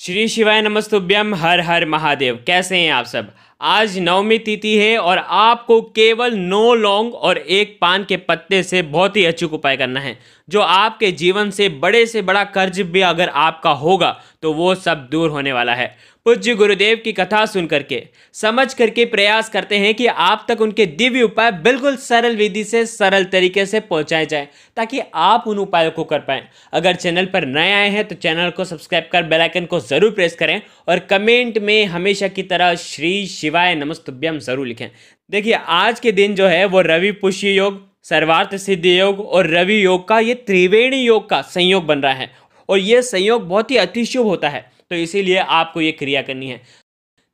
श्री शिवाय नमस्तुभ्यम हर हर महादेव कैसे हैं आप सब आज नवमी तिथि है और आपको केवल नौ लौंग और एक पान के पत्ते से बहुत ही अचूक उपाय करना है जो आपके जीवन से बड़े से बड़ा कर्ज भी अगर आपका होगा तो वो सब दूर होने वाला है पूज्य गुरुदेव की कथा सुन करके समझ करके प्रयास करते हैं कि आप तक उनके दिव्य उपाय बिल्कुल सरल विधि से सरल तरीके से पहुंचाए जाए ताकि आप उन उपायों को कर पाएँ अगर चैनल पर नए आए हैं तो चैनल को सब्सक्राइब कर बेलाइकन को ज़रूर प्रेस करें और कमेंट में हमेशा की तरह श्री शिवाय नमस्तुभ्यम जरूर लिखें देखिए आज के दिन जो है वो रवि पुष्य योग सर्वार्थ सिद्धि योग और रवि योग का ये त्रिवेणी योग का संयोग बन रहा है और ये संयोग बहुत ही अतिशुभ होता है तो इसीलिए आपको ये क्रिया करनी है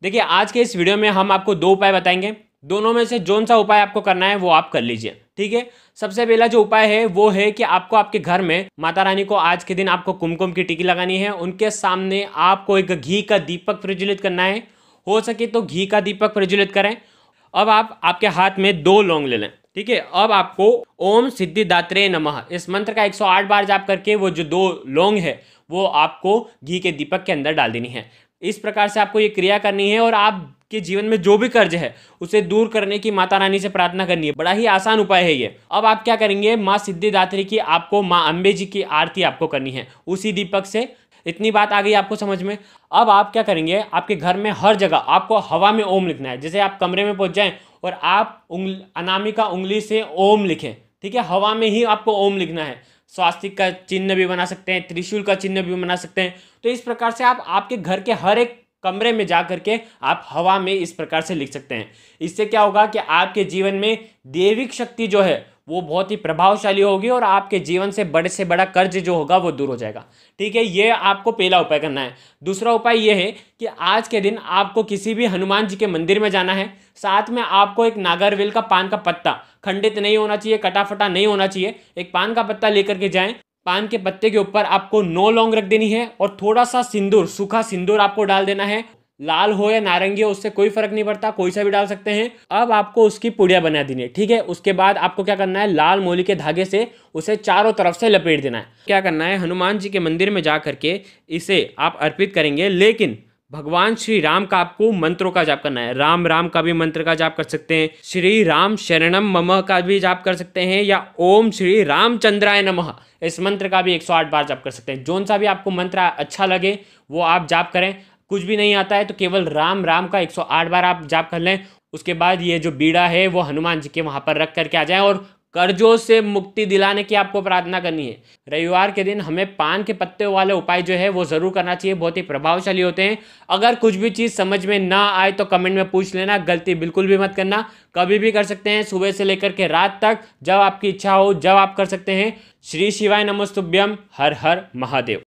देखिए आज के इस वीडियो में हम आपको दो उपाय बताएंगे दोनों में से जोन सा उपाय आपको करना है वो आप कर लीजिए ठीक है सबसे पहला जो उपाय है वो है कि आपको आपके घर में माता रानी को आज के दिन आपको कुमकुम की टिकी लगानी है उनके सामने आपको एक घी का दीपक प्रज्वलित करना है हो सके तो घी का दीपक प्रज्वलित करें अब आप आपके हाथ में दो लौंग ले लें ठीक है अब आपको ओम सिद्धिदात्रेय नमः इस मंत्र का 108 बार जाप करके वो जो दो लौंग है वो आपको घी के दीपक के अंदर डाल देनी है इस प्रकार से आपको ये क्रिया करनी है और आपके जीवन में जो भी कर्ज है उसे दूर करने की माता रानी से प्रार्थना करनी है बड़ा ही आसान उपाय है ये अब आप क्या करेंगे माँ सिद्धिदात्री की आपको माँ अम्बे जी की आरती आपको करनी है उसी दीपक से इतनी बात आ गई आपको समझ में अब आप क्या करेंगे आपके घर में हर जगह आपको हवा में ओम लिखना है जैसे आप कमरे में पहुंच जाएं और आप उंगल अनामिका उंगली से ओम लिखें ठीक है हवा में ही आपको ओम लिखना है स्वास्तिक का चिन्ह भी बना सकते हैं त्रिशूल का चिन्ह भी बना सकते हैं तो इस प्रकार से आप आपके घर के हर एक कमरे में जा करके आप हवा में इस प्रकार से लिख सकते हैं इससे क्या होगा कि आपके जीवन में देविक शक्ति जो है वो बहुत ही प्रभावशाली होगी और आपके जीवन से बड़े से बड़ा कर्ज जो होगा वो दूर हो जाएगा ठीक है ये आपको पहला उपाय करना है दूसरा उपाय ये है कि आज के दिन आपको किसी भी हनुमान जी के मंदिर में जाना है साथ में आपको एक नागरवेल का पान का पत्ता खंडित नहीं होना चाहिए कटाफटा नहीं होना चाहिए एक पान का पत्ता लेकर के जाए पान के पत्ते के ऊपर आपको नो लौंग रख देनी है और थोड़ा सा सिंदूर सूखा सिंदूर आपको डाल देना है लाल हो या नारंगी हो उससे कोई फर्क नहीं पड़ता कोई सा भी डाल सकते हैं अब आपको उसकी पुड़िया बना देनी है ठीक है उसके बाद आपको क्या करना है लाल मोली के धागे से उसे चारों तरफ से लपेट देना है क्या करना है हनुमान जी के मंदिर में जा करके इसे आप अर्पित करेंगे लेकिन भगवान श्री राम का आपको मंत्रों का जाप करना है राम राम का भी मंत्र का जाप कर सकते हैं श्री राम शरणम मम का भी जाप कर सकते हैं या ओम श्री रामचंद्राय नमः इस मंत्र का भी 108 बार जाप कर सकते हैं जौन सा भी आपको मंत्र अच्छा लगे वो आप जाप करें कुछ भी नहीं आता है तो केवल राम राम का 108 बार आप जाप कर लें उसके बाद ये जो बीड़ा है वो हनुमान जी के वहाँ पर रख करके आ जाए और कर्जों से मुक्ति दिलाने की आपको प्रार्थना करनी है रविवार के दिन हमें पान के पत्ते वाले उपाय जो है वो ज़रूर करना चाहिए बहुत ही प्रभावशाली होते हैं अगर कुछ भी चीज़ समझ में ना आए तो कमेंट में पूछ लेना गलती बिल्कुल भी मत करना कभी भी कर सकते हैं सुबह से लेकर के रात तक जब आपकी इच्छा हो जब आप कर सकते हैं श्री शिवाय नमस्तुभ्यम हर हर महादेव